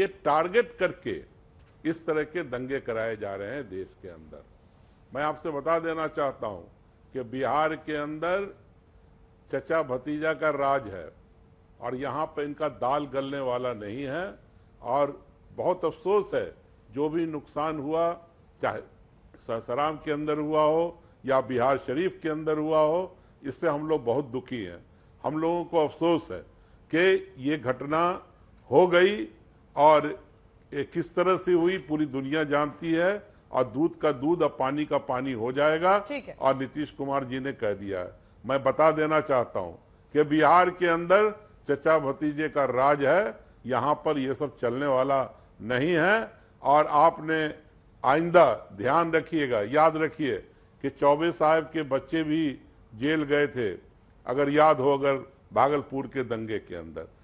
ये टारगेट करके इस तरह के दंगे कराए जा रहे हैं देश के अंदर मैं आपसे बता देना चाहता हूं कि बिहार के अंदर चचा भतीजा का राज है और यहां पर इनका दाल गलने वाला नहीं है और बहुत अफसोस है जो भी नुकसान हुआ चाहे सहसराम के अंदर हुआ हो या बिहार शरीफ के अंदर हुआ हो इससे हम लोग बहुत दुखी हैं हम लोगों को अफसोस है कि ये घटना हो गई और ये किस तरह से हुई पूरी दुनिया जानती है और दूध का दूध और पानी का पानी हो जाएगा और नीतीश कुमार जी ने कह दिया है मैं बता देना चाहता हूं कि बिहार के अंदर चचा भतीजे का राज है यहां पर यह सब चलने वाला नहीं है और आपने आइंदा ध्यान रखिएगा याद रखिए कि चौबे साहब के बच्चे भी जेल गए थे अगर याद हो अगर भागलपुर के दंगे के अंदर